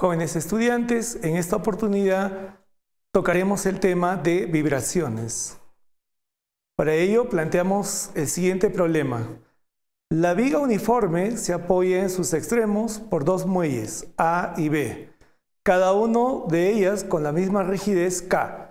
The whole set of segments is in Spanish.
Jóvenes estudiantes, en esta oportunidad tocaremos el tema de vibraciones. Para ello planteamos el siguiente problema. La viga uniforme se apoya en sus extremos por dos muelles, A y B, cada uno de ellas con la misma rigidez K.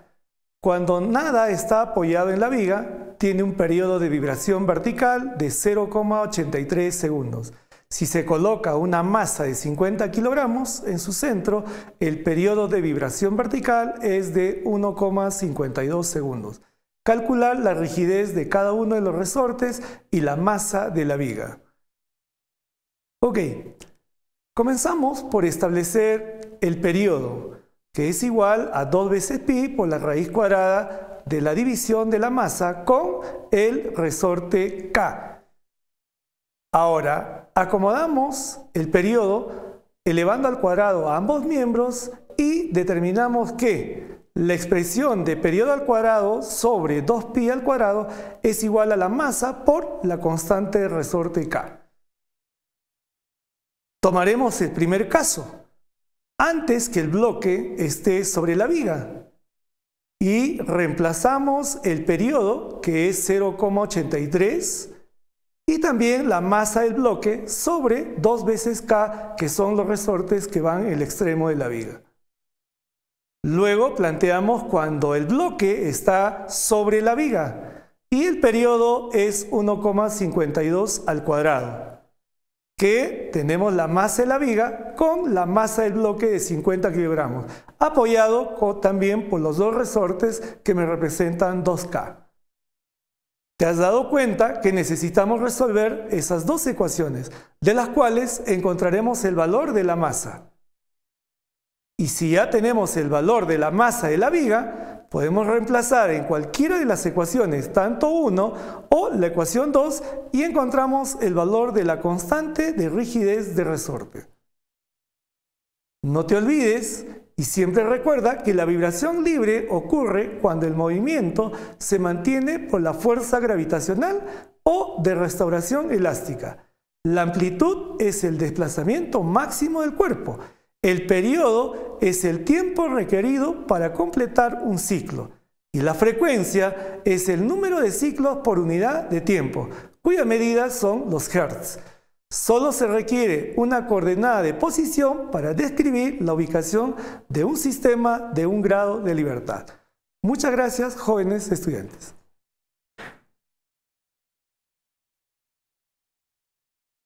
Cuando nada está apoyado en la viga, tiene un periodo de vibración vertical de 0,83 segundos si se coloca una masa de 50 kilogramos en su centro, el periodo de vibración vertical es de 1,52 segundos. Calcular la rigidez de cada uno de los resortes y la masa de la viga. Ok, comenzamos por establecer el periodo, que es igual a 2 veces pi por la raíz cuadrada de la división de la masa con el resorte K Ahora, acomodamos el periodo elevando al cuadrado a ambos miembros y determinamos que la expresión de periodo al cuadrado sobre 2pi al cuadrado es igual a la masa por la constante de resorte K. Tomaremos el primer caso, antes que el bloque esté sobre la viga. Y reemplazamos el periodo, que es 0,83, y también la masa del bloque sobre dos veces K, que son los resortes que van en el extremo de la viga. Luego planteamos cuando el bloque está sobre la viga y el periodo es 1,52 al cuadrado, que tenemos la masa de la viga con la masa del bloque de 50 kilogramos, apoyado también por los dos resortes que me representan 2K. Te has dado cuenta que necesitamos resolver esas dos ecuaciones, de las cuales encontraremos el valor de la masa. Y si ya tenemos el valor de la masa de la viga, podemos reemplazar en cualquiera de las ecuaciones, tanto 1 o la ecuación 2, y encontramos el valor de la constante de rigidez de resorte. No te olvides y siempre recuerda que la vibración libre ocurre cuando el movimiento se mantiene por la fuerza gravitacional o de restauración elástica. La amplitud es el desplazamiento máximo del cuerpo. El periodo es el tiempo requerido para completar un ciclo. Y la frecuencia es el número de ciclos por unidad de tiempo, cuya medida son los hertz. Solo se requiere una coordenada de posición para describir la ubicación de un sistema de un grado de libertad. Muchas gracias, jóvenes estudiantes.